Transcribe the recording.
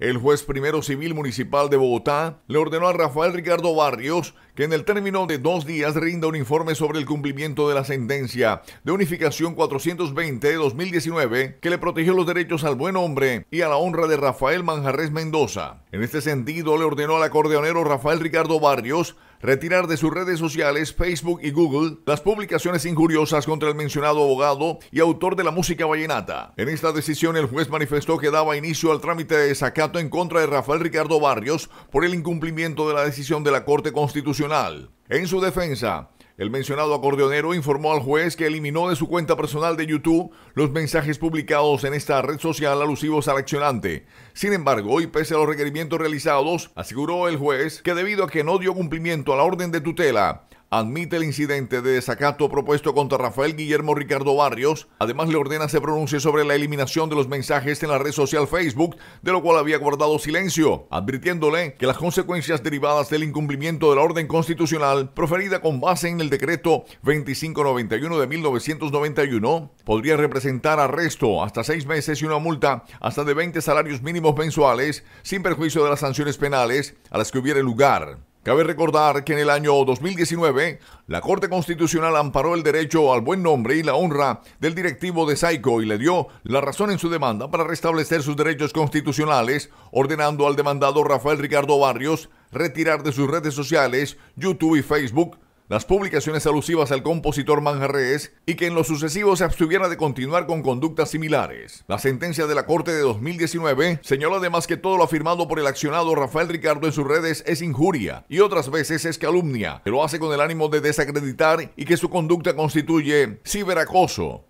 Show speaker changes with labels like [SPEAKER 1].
[SPEAKER 1] El juez primero civil municipal de Bogotá le ordenó a Rafael Ricardo Barrios que en el término de dos días rinda un informe sobre el cumplimiento de la sentencia de unificación 420 de 2019 que le protegió los derechos al buen hombre y a la honra de Rafael Manjarres Mendoza. En este sentido, le ordenó al acordeonero Rafael Ricardo Barrios retirar de sus redes sociales, Facebook y Google, las publicaciones injuriosas contra el mencionado abogado y autor de la música vallenata. En esta decisión, el juez manifestó que daba inicio al trámite de desacato en contra de Rafael Ricardo Barrios por el incumplimiento de la decisión de la Corte Constitucional. En su defensa, el mencionado acordeonero informó al juez que eliminó de su cuenta personal de YouTube los mensajes publicados en esta red social alusivos al accionante. Sin embargo, y pese a los requerimientos realizados, aseguró el juez que debido a que no dio cumplimiento a la orden de tutela, admite el incidente de desacato propuesto contra Rafael Guillermo Ricardo Barrios. Además, le ordena se pronuncie sobre la eliminación de los mensajes en la red social Facebook, de lo cual había guardado silencio, advirtiéndole que las consecuencias derivadas del incumplimiento de la orden constitucional proferida con base en el decreto 2591 de 1991 podría representar arresto hasta seis meses y una multa hasta de 20 salarios mínimos mensuales, sin perjuicio de las sanciones penales a las que hubiera lugar. Cabe recordar que en el año 2019, la Corte Constitucional amparó el derecho al buen nombre y la honra del directivo de Saico y le dio la razón en su demanda para restablecer sus derechos constitucionales, ordenando al demandado Rafael Ricardo Barrios retirar de sus redes sociales, YouTube y Facebook, las publicaciones alusivas al compositor Manjarres y que en lo sucesivo se abstuviera de continuar con conductas similares. La sentencia de la Corte de 2019 señaló además que todo lo afirmado por el accionado Rafael Ricardo en sus redes es injuria y otras veces es calumnia, que lo hace con el ánimo de desacreditar y que su conducta constituye ciberacoso.